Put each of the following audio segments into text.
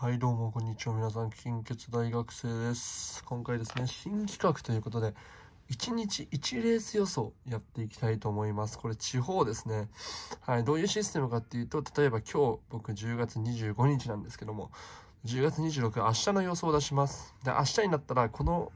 はいどうもこんにちは皆さん金欠大学生です今回ですね新企画ということで1日1レース予想やっていきたいと思いますこれ地方ですねはいどういうシステムかっていうと例えば今日僕10月25日なんですけども10月26明日の予想を出しますで明日になったらこの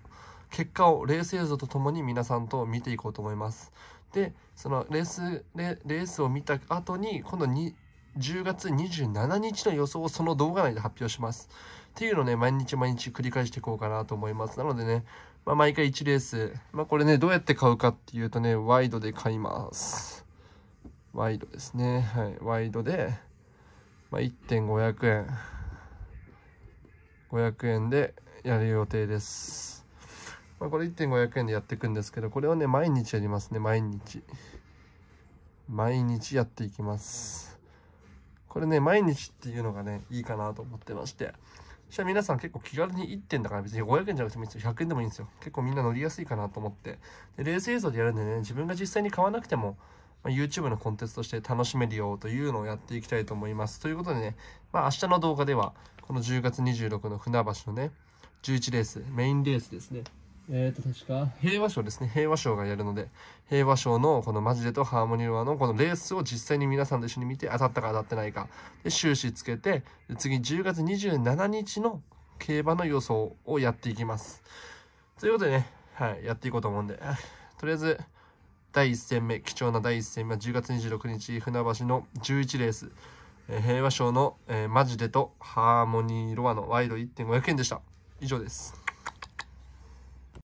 結果をレース映像とともに皆さんと見ていこうと思いますでそのレースレースを見た後に今度に10月27日の予想をその動画内で発表します。っていうのをね、毎日毎日繰り返していこうかなと思います。なのでね、まあ、毎回1レース。まあ、これね、どうやって買うかっていうとね、ワイドで買います。ワイドですね。はい。ワイドで、まあ、1.500円。500円でやる予定です。まあ、これ1.500円でやっていくんですけど、これをね、毎日やりますね、毎日。毎日やっていきます。これね、毎日っていうのがね、いいかなと思ってまして。じゃあ皆さん結構気軽に1点だから別に500円じゃなくてもいいんですよ。100円でもいいんですよ。結構みんな乗りやすいかなと思って。で、レース映像でやるんでね、自分が実際に買わなくても、ま YouTube のコンテンツとして楽しめるよというのをやっていきたいと思います。ということでね、まあ明日の動画では、この10月26の船橋のね、11レース、メインレースですね。えー、と、確か。平和賞ですね。平和賞がやるので、平和賞のこのマジでとハーモニロアのこのレースを実際に皆さんと一緒に見て、当たったか当たってないか、で、終始つけて、次10月27日の競馬の予想をやっていきます。ということでね、はい、やっていこうと思うんで、とりあえず、第1戦目、貴重な第1戦目は10月26日、船橋の11レース、え平和賞の、えー、マジでとハーモニーロアのワイド1.500円でした。以上です。